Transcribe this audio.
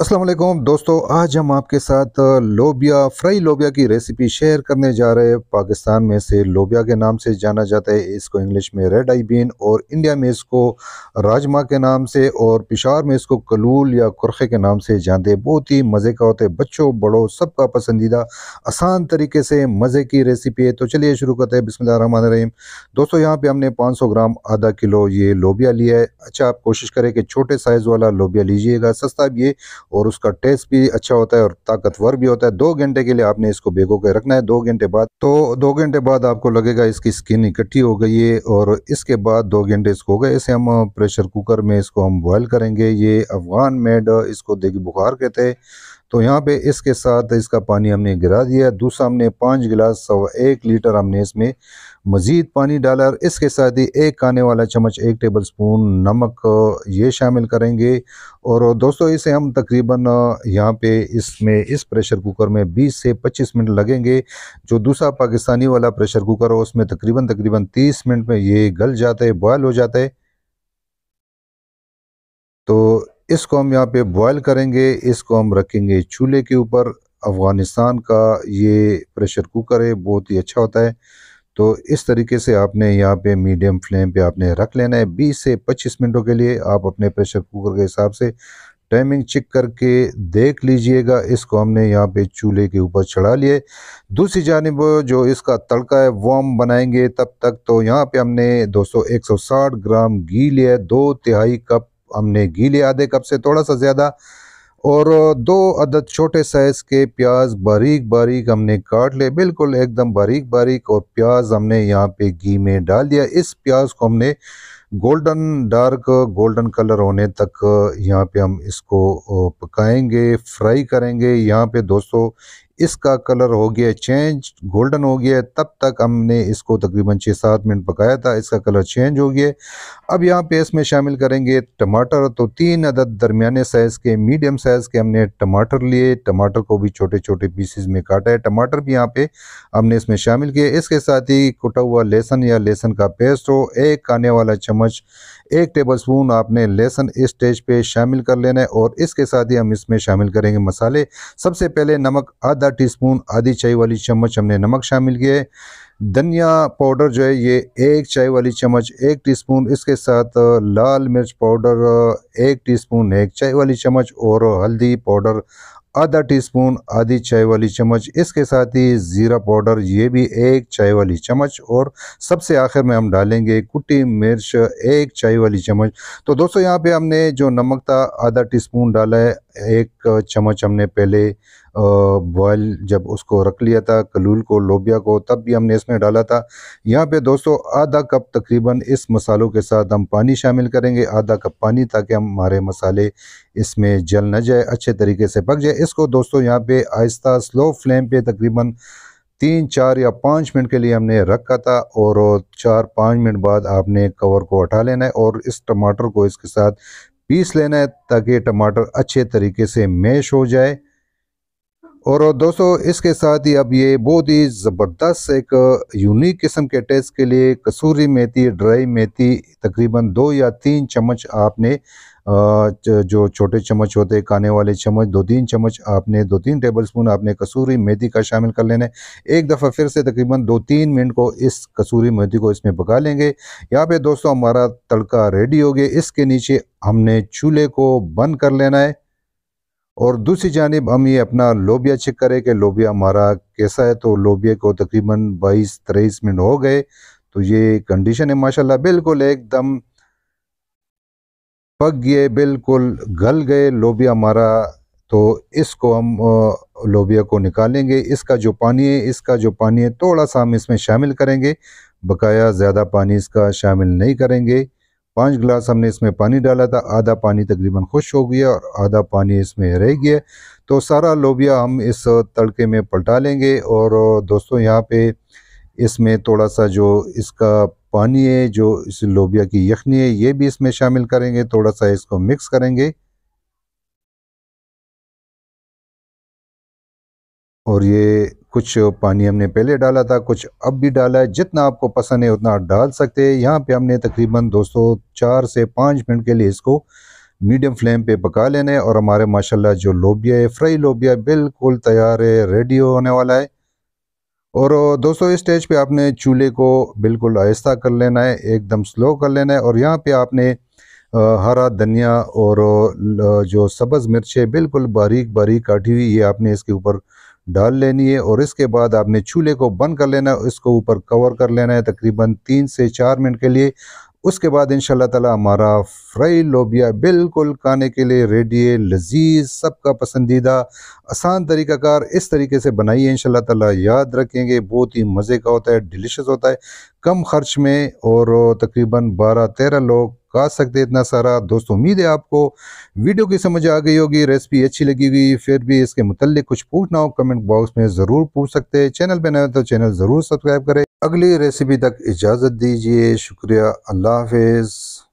असलम दोस्तों आज हम आपके साथ लोबिया फ्राई लोबिया की रेसिपी शेयर करने जा रहे हैं पाकिस्तान में से लोबिया के नाम से जाना जाता है इसको इंग्लिश में रेड आई बीन और इंडिया में इसको राजमा के नाम से और पिशार में इसको कलूल या कुरखे के नाम से जानते हैं बहुत ही मज़े का होता है बच्चों बड़ों सबका पसंदीदा आसान तरीके से मज़े की रेसिपी है तो चलिए शुरू करते हैं बिसमान रहीम दोस्तों यहाँ पर हमने पाँच सौ ग्राम आधा किलो ये लोबिया लिया है अच्छा आप कोशिश करें कि छोटे साइज़ वाला लोबिया लीजिएगा सस्ता भी है और उसका टेस्ट भी अच्छा होता है और ताकतवर भी होता है दो घंटे के लिए आपने इसको भेगो के रखना है दो घंटे बाद तो दो घंटे बाद आपको लगेगा इसकी स्किन इकट्ठी हो गई है और इसके बाद दो घंटे इसको हो गए ऐसे हम प्रेशर कुकर में इसको हम बॉयल करेंगे ये अफगान मेड इसको देगी बुखार कहते हैं तो यहाँ पे इसके साथ इसका पानी हमने गिरा दिया दूसरा हमने पाँच गिलास सवा एक लीटर हमने इसमें मज़ीद पानी डाला और इसके साथ ही एक आने वाला चम्मच एक टेबल स्पून नमक ये शामिल करेंगे और दोस्तों इसे हम तकरीबन यहाँ पे इसमें इस प्रेशर कुकर में 20 से 25 मिनट लगेंगे जो दूसरा पाकिस्तानी वाला प्रेशर कुकर हो उसमें तकरीबन तकरीबन 30 मिनट में ये गल जाता है बॉयल हो जाता है तो इसको हम यहाँ पे बॉयल करेंगे इसको हम रखेंगे चूल्हे के ऊपर अफ़गानिस्तान का ये प्रेशर कुकर है बहुत ही अच्छा होता है तो इस तरीके से आपने यहाँ पे मीडियम फ्लेम पे आपने रख लेना है 20 से 25 मिनटों के लिए आप अपने प्रेशर कुकर के हिसाब से टाइमिंग चेक करके देख लीजिएगा इसको हमने यहाँ पे चूल्हे के ऊपर चढ़ा लिए दूसरी जानब जो इसका तड़का है हम बनाएंगे तब तक तो यहाँ पे हमने दोस्तों 160 ग्राम घी लिया दो तिहाई कप हमने घी लिया आधे कप से थोड़ा सा ज़्यादा और दो अदद छोटे साइज़ के प्याज बारीक बारीक हमने काट ले बिल्कुल एकदम बारीक बारीक और प्याज हमने यहाँ पे घी में डाल दिया इस प्याज को हमने गोल्डन डार्क गोल्डन कलर होने तक यहाँ पे हम इसको पकाएंगे फ्राई करेंगे यहाँ पे दोस्तों इसका कलर हो गया चेंज गोल्डन हो गया तब तक हमने इसको तकरीबन छः सात मिनट पकाया था इसका कलर चेंज हो गया अब यहाँ पे इसमें शामिल करेंगे टमाटर तो तीन अदद दरमियाने साइज़ के मीडियम साइज़ के हमने टमाटर लिए टमाटर को भी छोटे छोटे पीसीज में काटा है टमाटर भी यहाँ पे हमने इसमें शामिल किए इसके साथ ही कुटा हुआ लहसन या लहसन का पेस्ट हो एक आने वाला चम्मच एक स्पून आपने लहसन इस स्टेज पर शामिल कर लेना है और इसके साथ ही हम इसमें शामिल करेंगे मसाले सबसे पहले नमक आधा आधा टीस्पून आधी चाय वाली चम्मच हमने नमक शामिल किया है धनिया पाउडर जो है ये एक चाय वाली चम्मच एक टीस्पून इसके साथ लाल मिर्च पाउडर एक टीस्पून एक चाय वाली चम्मच और हल्दी पाउडर आधा टीस्पून आधी चाय वाली चम्मच इसके साथ ही ज़ीरा पाउडर ये भी एक चाय वाली चम्मच और सबसे आखिर में हम डालेंगे कुटी मिर्च एक चाय वाली चम्मच तो दोस्तों यहाँ पे हमने जो नमक था आधा टीस्पून डाला है एक चम्मच हमने पहले बॉयल जब उसको रख लिया था कलूल को लोबिया को तब भी हमने इसमें डाला था यहाँ पे दोस्तों आधा कप तकरीबन इस मसालों के साथ हम पानी शामिल करेंगे आधा कप पानी ताकि हमारे मसाले इसमें जल न जाए अच्छे तरीके से पक जाए इसको दोस्तों यहाँ पे आहिस्ता स्लो फ्लेम पे तकरीबन तीन चार या पाँच मिनट के लिए हमने रखा था और चार पाँच मिनट बाद आपने कवर को हटा लेना है और इस टमाटर को इसके साथ पीस लेना है ताकि टमाटर अच्छे तरीके से मैश हो जाए और दोस्तों इसके साथ ही अब ये बहुत ही ज़बरदस्त एक यूनिक किस्म के टेस्ट के लिए कसूरी मेथी ड्राई मेथी तकरीबन दो या तीन चम्मच आपने जो छोटे चम्मच होते काने खाने वाले चम्मच दो तीन चम्मच आपने दो तीन टेबल स्पून आपने कसूरी मेथी का शामिल कर लेना है एक दफ़ा फिर से तकरीबन दो तीन मिनट को इस कसूरी मेथी को इसमें पका लेंगे यहाँ पे दोस्तों हमारा तड़का रेडी हो गया इसके नीचे हमने चूल्हे को बंद कर लेना है और दूसरी जानब हम ये अपना लोबिया चेक करें कि लोबिया हमारा कैसा है तो लोबिया को तकरीबन बाईस तेईस मिनट हो गए तो ये कंडीशन है माशाल्लाह बिल्कुल एकदम पक गए बिल्कुल गल गए लोबिया हमारा तो इसको हम लोबिया को निकालेंगे इसका जो पानी है इसका जो पानी है थोड़ा सा हम इसमें शामिल करेंगे बकाया ज़्यादा पानी इसका शामिल नहीं करेंगे पाँच गिलास हमने इसमें पानी डाला था आधा पानी तकरीबन खुश हो गया और आधा पानी इसमें रह गया तो सारा लोबिया हम इस तड़के में पलटा लेंगे और दोस्तों यहाँ पे इसमें थोड़ा सा जो इसका पानी है जो इस लोबिया की यखनी है ये भी इसमें शामिल करेंगे थोड़ा सा इसको मिक्स करेंगे और ये कुछ पानी हमने पहले डाला था कुछ अब भी डाला है जितना आपको पसंद है उतना आप डाल सकते हैं यहाँ पे हमने तकरीबन दोस्तों चार से पाँच मिनट के लिए इसको मीडियम फ्लेम पे पका लेना है और हमारे माशाल्लाह जो लोबिया है फ्राई लोबिया बिल्कुल तैयार है रेडी होने वाला है और दोस्तों इस स्टेज पे आपने चूल्हे को बिल्कुल आहिस्ता कर लेना है एकदम स्लो कर लेना है और यहाँ पे आपने हरा धनिया और जो सब्ज़ मिर्चें बिल्कुल बारीक बारीक काटी हुई ये आपने इसके ऊपर डाल लेनी है और इसके बाद आपने चूल्हे को बंद कर लेना है इसको ऊपर कवर कर लेना है तकरीबन तीन से चार मिनट के लिए उसके बाद इन ताला हमारा फ्राई लोबिया बिल्कुल खाने के लिए रेडी है लजीज सबका पसंदीदा आसान तरीकाकार इस तरीके से बनाइए इन ताला याद रखेंगे बहुत ही मज़े का होता है डिलीशियस होता है कम खर्च में और तकरीबन बारह तेरह लोग पका सकते इतना सारा दोस्तों उम्मीद है आपको वीडियो की समझ आ गई होगी रेसिपी अच्छी लगी हुई फिर भी इसके मुतल कुछ पूछना हो कमेंट बॉक्स में ज़रूर पूछ सकते हैं चैनल पर नए तो चैनल ज़रूर सब्सक्राइब करें अगली रेसिपी तक इजाज़त दीजिए शुक्रिया अल्लाह हाफिज़